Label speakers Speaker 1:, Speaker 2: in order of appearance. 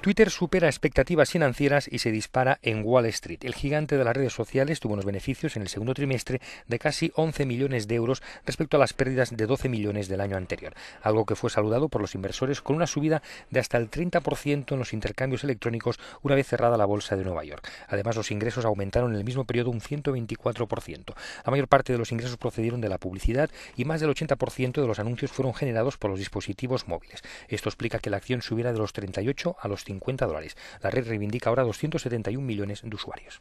Speaker 1: Twitter supera expectativas financieras y se dispara en Wall Street. El gigante de las redes sociales tuvo unos beneficios en el segundo trimestre de casi 11 millones de euros respecto a las pérdidas de 12 millones del año anterior, algo que fue saludado por los inversores con una subida de hasta el 30% en los intercambios electrónicos una vez cerrada la bolsa de Nueva York. Además, los ingresos aumentaron en el mismo periodo un 124%. La mayor parte de los ingresos procedieron de la publicidad y más del 80% de los anuncios fueron generados por los dispositivos móviles. Esto explica que la acción subiera de los 38 a los la red reivindica ahora 271 millones de usuarios.